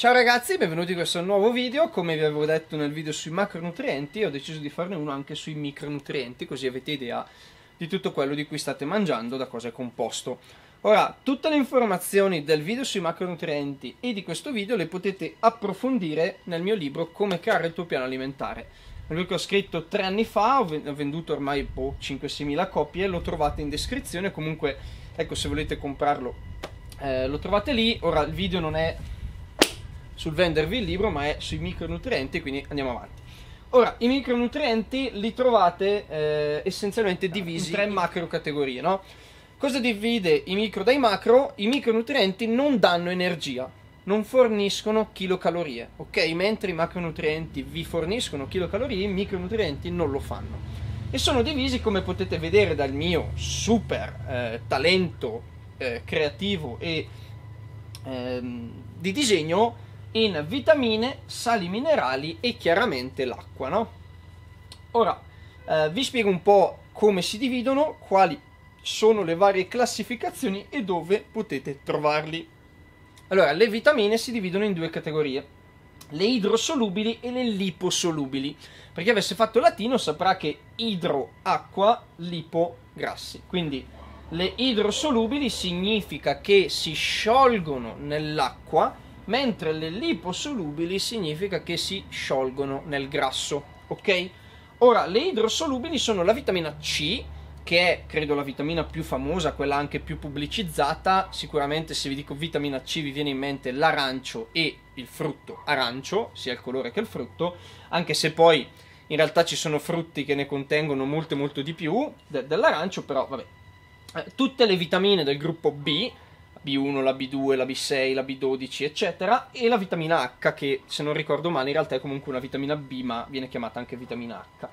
Ciao ragazzi, benvenuti in questo nuovo video. Come vi avevo detto nel video sui macronutrienti, ho deciso di farne uno anche sui micronutrienti, così avete idea di tutto quello di cui state mangiando, da cosa è composto. Ora, tutte le informazioni del video sui macronutrienti e di questo video le potete approfondire nel mio libro Come creare il tuo piano alimentare. Un che ho scritto tre anni fa, ho venduto ormai boh, 5-6 mila copie, lo trovate in descrizione, comunque, ecco, se volete comprarlo eh, lo trovate lì. Ora, il video non è sul vendervi il libro, ma è sui micronutrienti, quindi andiamo avanti. Ora, i micronutrienti li trovate eh, essenzialmente ah, divisi in tre macro categorie, no? Cosa divide i micro dai macro? I micronutrienti non danno energia, non forniscono chilocalorie, ok? Mentre i macronutrienti vi forniscono chilocalorie, i micronutrienti non lo fanno. E sono divisi, come potete vedere dal mio super eh, talento eh, creativo e ehm, di disegno, in vitamine, sali minerali e chiaramente l'acqua, no? Ora, eh, vi spiego un po' come si dividono, quali sono le varie classificazioni e dove potete trovarli. Allora, le vitamine si dividono in due categorie, le idrosolubili e le liposolubili. Per chi avesse fatto latino saprà che idro acqua, lipo grassi. Quindi le idrosolubili significa che si sciolgono nell'acqua mentre le liposolubili significa che si sciolgono nel grasso, ok? Ora, le idrosolubili sono la vitamina C, che è credo la vitamina più famosa, quella anche più pubblicizzata. Sicuramente se vi dico vitamina C vi viene in mente l'arancio e il frutto arancio, sia il colore che il frutto, anche se poi in realtà ci sono frutti che ne contengono molte molto di più de- dell'arancio, però vabbè. Eh, tutte le vitamine del gruppo B B1, la B2, la B6, la B12, eccetera, e la vitamina H, che se non ricordo male in realtà è comunque una vitamina B, ma viene chiamata anche vitamina H.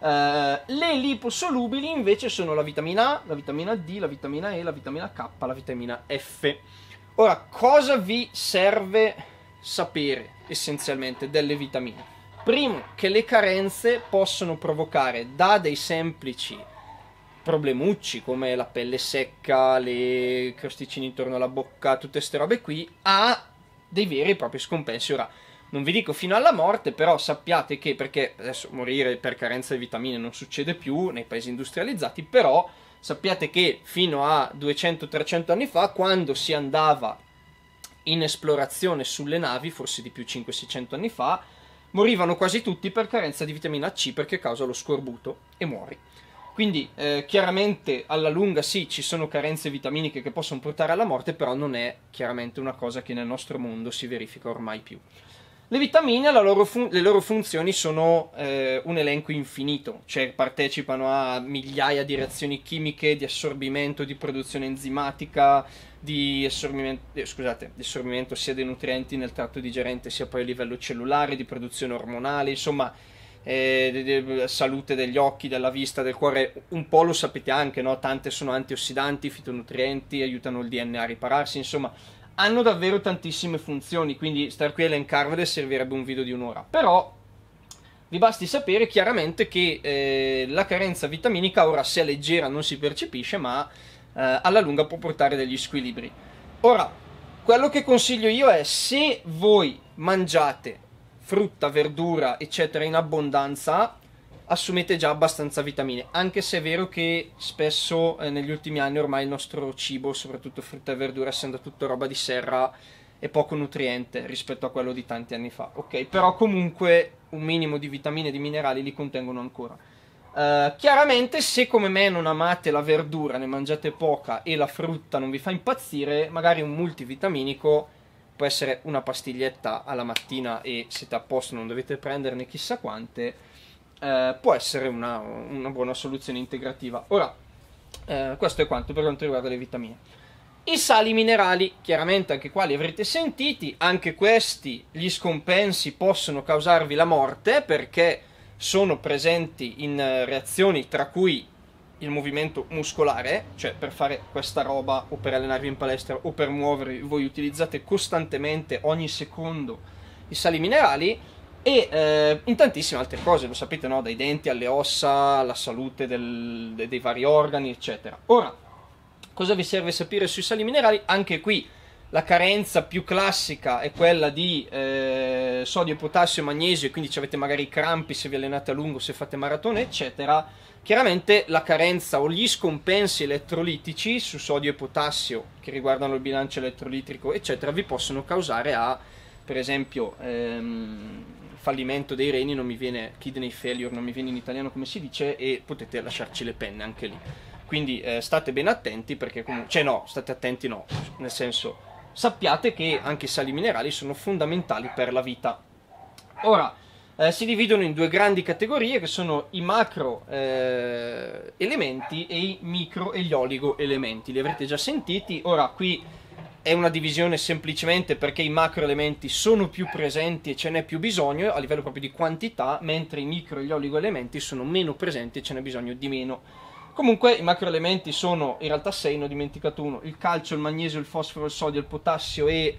Uh, le liposolubili invece sono la vitamina A, la vitamina D, la vitamina E, la vitamina K, la vitamina F. Ora, cosa vi serve sapere essenzialmente delle vitamine? Primo, che le carenze possono provocare da dei semplici problemucci come la pelle secca, le crosticine intorno alla bocca, tutte queste robe qui, a dei veri e propri scompensi. Ora, non vi dico fino alla morte, però sappiate che perché adesso morire per carenza di vitamine non succede più nei paesi industrializzati, però sappiate che fino a 200-300 anni fa, quando si andava in esplorazione sulle navi, forse di più 500-600 anni fa, morivano quasi tutti per carenza di vitamina C perché causa lo scorbuto e muori. Quindi eh, chiaramente alla lunga sì, ci sono carenze vitaminiche che possono portare alla morte, però non è chiaramente una cosa che nel nostro mondo si verifica ormai più. Le vitamine, loro fun- le loro funzioni sono eh, un elenco infinito, cioè partecipano a migliaia di reazioni chimiche, di assorbimento, di produzione enzimatica, di assorbimento, eh, scusate, di assorbimento sia dei nutrienti nel tratto digerente sia poi a livello cellulare, di produzione ormonale, insomma eh, salute degli occhi, della vista, del cuore, un po' lo sapete anche, no? tante sono antiossidanti, fitonutrienti, aiutano il DNA a ripararsi, insomma hanno davvero tantissime funzioni, quindi star qui a elencarvele servirebbe un video di un'ora, però vi basti sapere chiaramente che eh, la carenza vitaminica ora se è leggera non si percepisce, ma eh, alla lunga può portare degli squilibri. Ora, quello che consiglio io è se voi mangiate frutta, verdura, eccetera, in abbondanza, assumete già abbastanza vitamine, anche se è vero che spesso eh, negli ultimi anni ormai il nostro cibo, soprattutto frutta e verdura, essendo tutto roba di serra, è poco nutriente rispetto a quello di tanti anni fa. Ok, però comunque un minimo di vitamine e di minerali li contengono ancora. Uh, chiaramente se come me non amate la verdura, ne mangiate poca e la frutta non vi fa impazzire, magari un multivitaminico può essere una pastiglietta alla mattina e siete a posto, non dovete prenderne chissà quante, eh, può essere una, una, buona soluzione integrativa. Ora, eh, questo è quanto per quanto riguarda le vitamine. I sali minerali, chiaramente anche qua li avrete sentiti, anche questi, gli scompensi possono causarvi la morte perché sono presenti in eh, reazioni tra cui il movimento muscolare, cioè per fare questa roba o per allenarvi in palestra o per muovervi, voi utilizzate costantemente ogni secondo i sali minerali e eh, in tantissime altre cose, lo sapete, no? dai denti alle ossa, alla salute del, dei vari organi, eccetera. Ora, cosa vi serve sapere sui sali minerali? Anche qui la carenza più classica è quella di eh, sodio, potassio, e magnesio, quindi avete magari i crampi se vi allenate a lungo, se fate maratone, eccetera. Chiaramente la carenza o gli scompensi elettrolitici su sodio e potassio che riguardano il bilancio elettrolitrico, eccetera, vi possono causare a, per esempio, ehm, fallimento dei reni, non mi viene kidney failure, non mi viene in italiano come si dice, e potete lasciarci le penne anche lì. Quindi eh, state ben attenti perché comunque, cioè no, state attenti no, nel senso sappiate che anche i sali minerali sono fondamentali per la vita. Ora, eh, si dividono in due grandi categorie che sono i macro eh, elementi e i micro e gli oligo elementi. Li avrete già sentiti. Ora, qui è una divisione semplicemente perché i macro elementi sono più presenti e ce n'è più bisogno a livello proprio di quantità, mentre i micro e gli oligo elementi sono meno presenti e ce n'è bisogno di meno. Comunque i macroelementi sono in realtà 6, ne ho dimenticato uno, il calcio, il magnesio, il fosforo, il sodio, il potassio e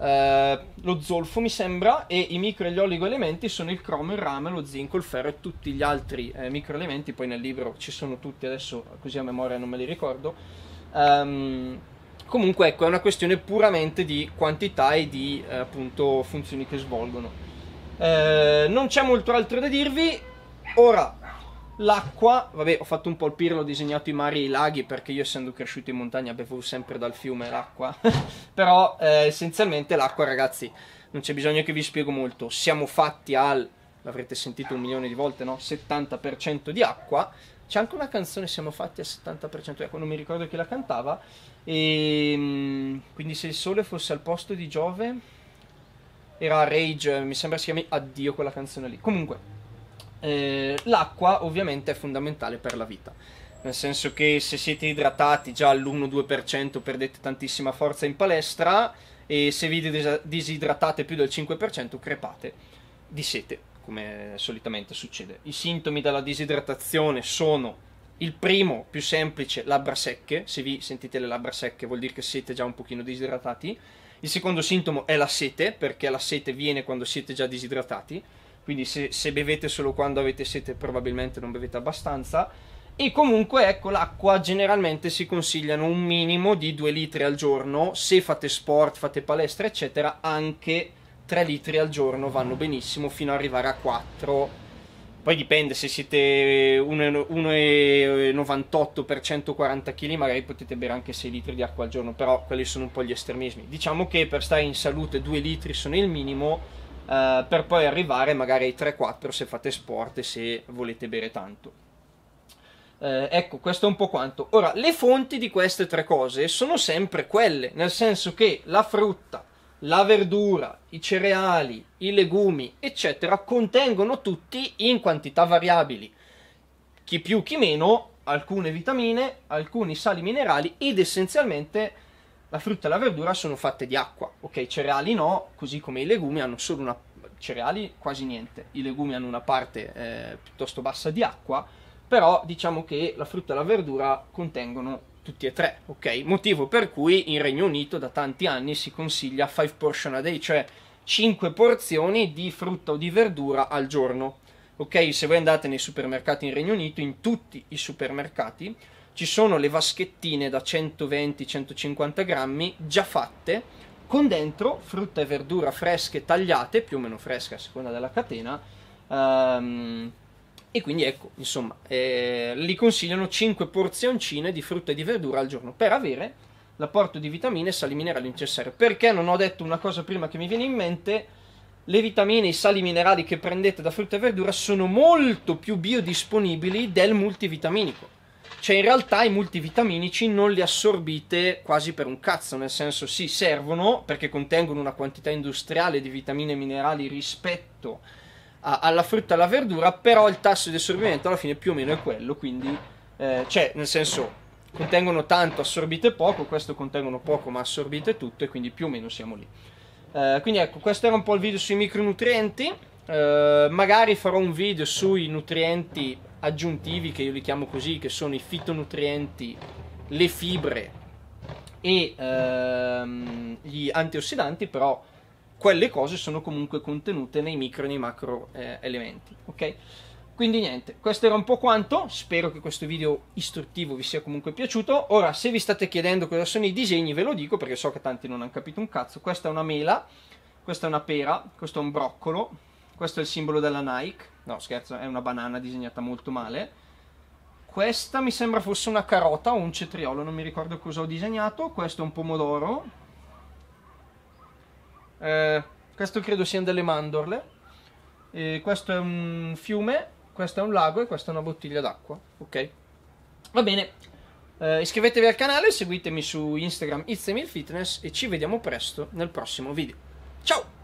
eh, lo zolfo mi sembra e i micro e gli oligoelementi sono il cromo, il rame, lo zinco, il ferro e tutti gli altri eh, microelementi, poi nel libro ci sono tutti adesso così a memoria non me li ricordo. Um, comunque ecco è una questione puramente di quantità e di eh, appunto funzioni che svolgono. Eh, non c'è molto altro da dirvi, ora L'acqua, vabbè, ho fatto un po' il pirlo, ho disegnato i mari e i laghi perché io essendo cresciuto in montagna bevo sempre dal fiume l'acqua. Però eh, essenzialmente l'acqua, ragazzi, non c'è bisogno che vi spiego molto. Siamo fatti al, l'avrete sentito un milione di volte, no? 70% di acqua. C'è anche una canzone Siamo fatti al 70% di acqua, non mi ricordo chi la cantava. E, ehm, quindi se il sole fosse al posto di Giove era Rage, mi sembra si chiami Addio quella canzone lì. Comunque eh, l'acqua ovviamente è fondamentale per la vita, nel senso che se siete idratati già all'1-2% perdete tantissima forza in palestra e se vi dis- disidratate più del 5% crepate di sete, come solitamente succede. I sintomi della disidratazione sono il primo, più semplice, labbra secche, se vi sentite le labbra secche vuol dire che siete già un pochino disidratati. Il secondo sintomo è la sete, perché la sete viene quando siete già disidratati quindi se, se, bevete solo quando avete sete probabilmente non bevete abbastanza. E comunque ecco l'acqua generalmente si consigliano un minimo di 2 litri al giorno, se fate sport, fate palestra eccetera anche 3 litri al giorno vanno benissimo fino ad arrivare a 4 poi dipende se siete 1,98 per 140 kg magari potete bere anche 6 litri di acqua al giorno però quelli sono un po' gli estremismi diciamo che per stare in salute 2 litri sono il minimo eh, per poi arrivare magari ai 3-4 se fate sport e se volete bere tanto. Eh, ecco, questo è un po' quanto. Ora, le fonti di queste tre cose sono sempre quelle, nel senso che la frutta, la verdura, i cereali, i legumi, eccetera, contengono tutti in quantità variabili, chi più chi meno, alcune vitamine, alcuni sali minerali ed essenzialmente la frutta e la verdura sono fatte di acqua, ok? Cereali no, così come i legumi hanno solo una... cereali quasi niente, i legumi hanno una parte eh, piuttosto bassa di acqua, però diciamo che la frutta e la verdura contengono tutti e tre, ok? Motivo per cui in Regno Unito da tanti anni si consiglia 5 portion a day, cioè 5 porzioni di frutta o di verdura al giorno, ok? Se voi andate nei supermercati in Regno Unito, in tutti i supermercati, ci sono le vaschettine da 120-150 grammi già fatte con dentro frutta e verdura fresche tagliate, più o meno fresche a seconda della catena. Um, e quindi ecco, insomma, eh, li consigliano 5 porzioncine di frutta e di verdura al giorno per avere l'apporto di vitamine e sali minerali necessari. Perché non ho detto una cosa prima che mi viene in mente? le vitamine e i sali minerali che prendete da frutta e verdura sono molto più biodisponibili del multivitaminico. Cioè in realtà i multivitaminici non li assorbite quasi per un cazzo, nel senso sì, servono perché contengono una quantità industriale di vitamine e minerali rispetto a, alla frutta e alla verdura, però il tasso di assorbimento alla fine più o meno è quello, quindi eh, cioè nel senso contengono tanto, assorbite poco, questo contengono poco ma assorbite tutto e quindi più o meno siamo lì. Eh, quindi ecco, questo era un po' il video sui micronutrienti. Eh, magari farò un video sui nutrienti aggiuntivi che io li chiamo così, che sono i fitonutrienti, le fibre e ehm, gli antiossidanti, però quelle cose sono comunque contenute nei micro e nei macro eh, elementi, ok? Quindi niente, questo era un po' quanto, spero che questo video istruttivo vi sia comunque piaciuto. Ora, se vi state chiedendo cosa sono i disegni, ve lo dico perché so che tanti non hanno capito un cazzo. Questa è una mela, questa è una pera, questo è un broccolo, questo è il simbolo della Nike. No, scherzo, è una banana disegnata molto male. Questa mi sembra fosse una carota o un cetriolo, non mi ricordo cosa ho disegnato. Questo è un pomodoro. Eh, questo credo siano delle mandorle. Eh, questo è un fiume, questo è un lago e questa è una bottiglia d'acqua. Ok. Va bene. Eh, iscrivetevi al canale, seguitemi su Instagram It's Fitness e ci vediamo presto nel prossimo video. Ciao!